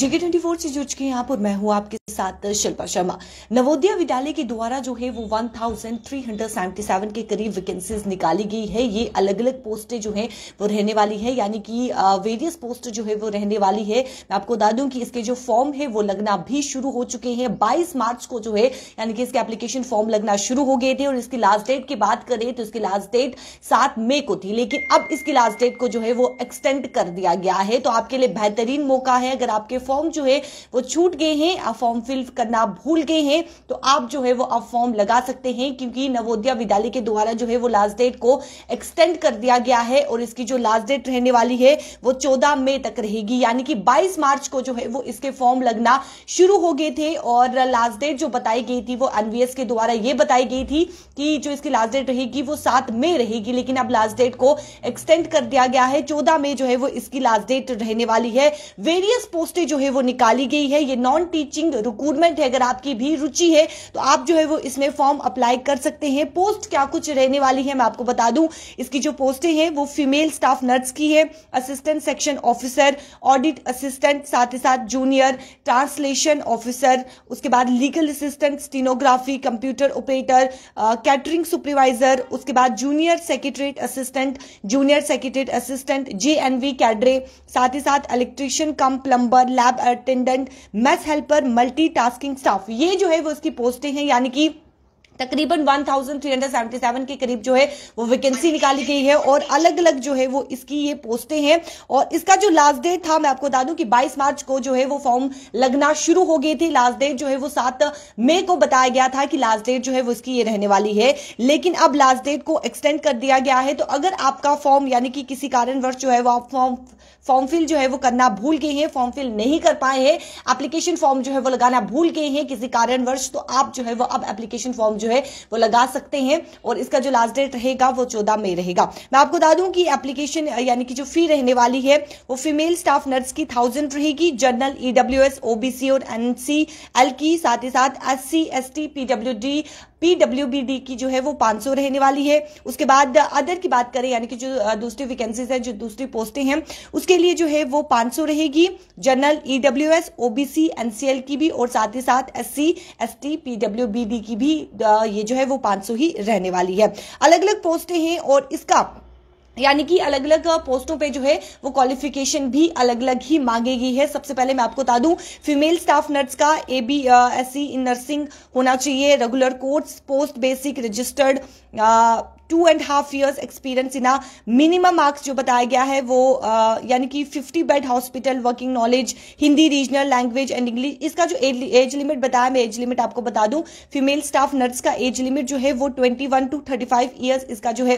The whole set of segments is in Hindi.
जीके ट्वेंटी फोर से जुड़ चुके हैं आप और मैं हूं आपके साथ शिल्पा शर्मा नवोदय विद्यालय के द्वारा जो है वो 1377 के करीब वैकेंसीज निकाली गई है ये अलग अलग पोस्टें जो है वो रहने वाली है यानी कि वेरियस पोस्ट जो है वो रहने वाली है मैं आपको बता दूं कि इसके जो फॉर्म है वो लगना भी शुरू हो चुके हैं बाईस मार्च को जो है यानी कि इसके एप्लीकेशन फॉर्म लगना शुरू हो गए थे और इसकी लास्ट डेट की बात करें तो इसकी लास्ट डेट सात मई को थी लेकिन अब इसकी लास्ट डेट को जो है वो एक्सटेंड कर दिया गया है तो आपके लिए बेहतरीन मौका है अगर आपके फॉर्म जो है वो छूट गए हैं आप फॉर्म फिल करना भूल गए हैं तो आप जो है वो अब फॉर्म लगा सकते हैं क्योंकि नवोदया विद्यालय के द्वारा जो है वो लास्ट डेट को एक्सटेंड कर दिया गया है और इसकी जो लास्ट डेट रहने वाली है वो चौदह मई तक रहेगी यानी कि बाईस मार्च को जो है वो इसके फॉर्म लगना शुरू हो गए थे और लास्ट डेट जो बताई गई थी वो एनवीएस के द्वारा ये बताई गई थी कि जो इसकी लास्ट डेट रहेगी वो सात मई रहेगी लेकिन अब लास्ट डेट को एक्सटेंड कर दिया गया है चौदह मई जो है वो इसकी लास्ट डेट रहने वाली है वेरियस पोस्टेज जो है वो निकाली गई है ये नॉन टीचिंग रिक्रूटमेंट है अगर आपकी भी रुचि है तो आप जो है वो इसमें फॉर्म अप्लाई कर सकते हैं पोस्ट क्या कुछ रहने वाली है मैं आपको बता दूं इसकी जो पोस्टें हैं वो फीमेल स्टाफ नर्स की है assistant section officer audit assistant साथ ही साथ जूनियर ट्रांसलेशन ऑफिसर उसके बाद legal assistant stenography computer operator catering supervisor उसके बाद junior secretariat assistant junior secretariat assistant J N cadre साथ ही साथ electrician cum plumber lab attendant mess helper tasking staff ये जो है वो उसकी पोस्टें हैं यानी कि तकरीबन 1377 के करीब जो है वो वैकेंसी निकाली गई है और अलग अलग जो है वो इसकी ये पोस्टें हैं और इसका जो लास्ट डेट था मैं आपको बता दूं कि 22 मार्च को जो है वो फॉर्म लगना शुरू हो गई थी लास्ट डेट जो है वो सात मई को बताया गया था कि लास्ट डेट जो है वो इसकी ये रहने वाली है लेकिन अब लास्ट डेट को एक्सटेंड कर दिया गया है तो अगर आपका फॉर्म यानी कि किसी कारणवश जो है वो आप फॉर्म फॉर्म फिल जो है वो करना भूल गए हैं फॉर्म फिल नहीं कर पाए हैं एप्लीकेशन फॉर्म जो है वो लगाना भूल गए हैं किसी कारणवश तो आप जो है वो अब एप्लीकेशन फॉर्म जो है है वो लगा सकते हैं और इसका जो लास्ट डेट रहेगा वो चौदह मई रहेगा मैं आपको बता दूं कि एप्लीकेशन यानी कि जो फी रहने वाली है वो फीमेल स्टाफ नर्स की थाउजेंड रहेगी जनरल ईडब्ल्यू एस ओबीसी और एनसीएल की साथ ही साथ S C S T PW D PWBD की जो है वो पांच रहने वाली है उसके बाद अदर की बात करें यानी कि जो दूसरी वैकेंसीज है जो दूसरी पोस्टें हैं उसके लिए जो है वो पांच रहेगी जनरल एस ओबीसी एनसीएल की भी और साथ ही साथ एस सी एस की भी ये जो है वो पांच ही रहने वाली है अलग अलग पोस्टें हैं और इसका यानी कि अलग अलग पोस्टों पे जो है वो क्वालिफिकेशन भी अलग अलग ही मांगी गई है सबसे पहले मैं आपको बता दूं फीमेल स्टाफ नर्स का A B S C in nursing होना चाहिए regular course post basic registered two and half years experience in minimum marks जो बताया गया है वो यानी कि 50 bed hospital working knowledge Hindi regional language and English इसका जो एज लिमिट बताया मैं एज लिमिट आपको बता दूं फीमेल स्टाफ नर्स का एज लिमिट जो है वो 21 टू 35 इयर्स इसका जो है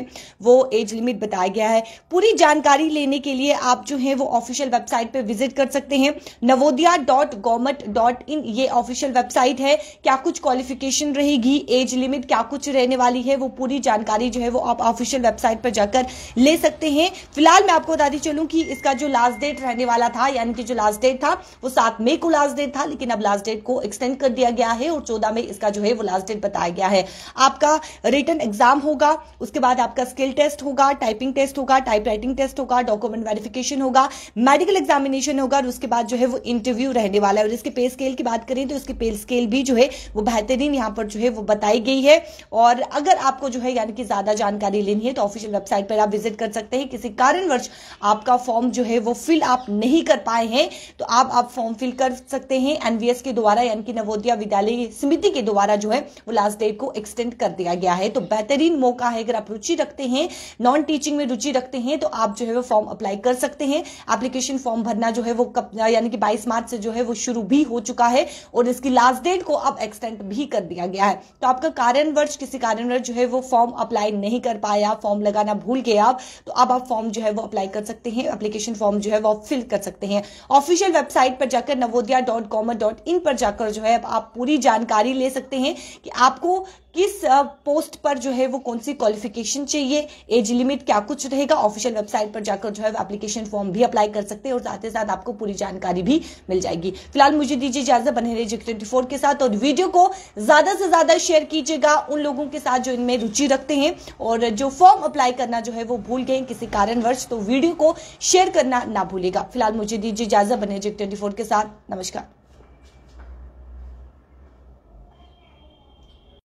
वो एज लिमिट बताया गया है पूरी जानकारी लेने के लिए आप जो है वो ऑफिशियल वेबसाइट पर विजिट कर सकते हैं Navodaya dot government dot in ये ऑफिशियल वेबसाइट है क्या कुछ क्वालिफिकेशन रहेगी एज लिमिट क्या कुछ रहने वाली है वो पूरी जानकारी जो है है वो आप ऑफिशियल वेबसाइट पर जाकर ले सकते हैं फिलहाल मैं आपको बताती चलूँ कि इसका जो लास्ट डेट रहने वाला था यानी कि जो लास्ट डेट था वो सात मई को लास्ट डेट था लेकिन अब लास्ट डेट को एक्सटेंड कर दिया गया है और चौदह मई इसका जो है वो लास्ट डेट बताया गया है आपका रिटर्न एग्जाम होगा उसके बाद आपका स्किल टेस्ट होगा टाइपिंग टेस्ट होगा टाइप राइटिंग टेस्ट होगा डॉक्यूमेंट वेरिफिकेशन होगा मेडिकल एग्जामिनेशन होगा और उसके बाद जो है वो इंटरव्यू रहने वाला है और इसके पे स्केल की बात करें तो इसके पे स्केल भी जो है वो बेहतरीन यहाँ पर जो है वो बताई गई है और अगर आपको जो है यानी कि ज्यादा ज्यादा जानकारी लेनी है तो ऑफिशियल वेबसाइट पर आप विजिट कर सकते हैं किसी कारणवश आपका फॉर्म जो है वो फिल आप नहीं कर पाए हैं तो आप आप फॉर्म फिल कर सकते हैं एनवीएस के द्वारा यानी कि नवोदया विद्यालय समिति के द्वारा जो है वो लास्ट डेट को एक्सटेंड कर दिया गया है तो बेहतरीन मौका है अगर आप रुचि रखते हैं नॉन टीचिंग में रुचि रखते हैं तो आप जो है वो फॉर्म अप्लाई कर सकते हैं एप्लीकेशन फॉर्म भरना जो है वो कब यानी कि बाईस मार्च से जो है वो शुरू भी हो चुका है और इसकी लास्ट डेट को अब एक्सटेंड भी कर दिया गया है तो आपका कारणवर्ष किसी कारणवर्ष जो है वो फॉर्म अप्लाई नहीं कर पाए आप फॉर्म लगाना भूल गए आप तो अब आप फॉर्म जो है वो अप्लाई कर सकते हैं अप्लीकेशन फॉर्म जो है वो फिल कर सकते हैं ऑफिशियल वेबसाइट पर जाकर नवोदया डॉट डॉट इन पर जाकर जो है आप पूरी जानकारी ले सकते हैं कि आपको किस पोस्ट पर जो है वो कौन सी क्वालिफिकेशन चाहिए एज लिमिट क्या कुछ रहेगा ऑफिशियल वेबसाइट पर जाकर जो है एप्लीकेशन फॉर्म भी अप्लाई कर सकते हैं और साथ ही साथ आपको पूरी जानकारी भी मिल जाएगी फिलहाल मुझे दीजिए इजाजत बने रहिए ट्वेंटी फोर के साथ और वीडियो को ज्यादा से ज्यादा शेयर कीजिएगा उन लोगों के साथ जो इनमें रुचि रखते हैं और जो फॉर्म अप्लाई करना जो है वो भूल गए किसी कारणवश तो वीडियो को शेयर करना ना भूलेगा फिलहाल मुझे दीजिए इजाजत बने ट्वेंटी फोर के साथ नमस्कार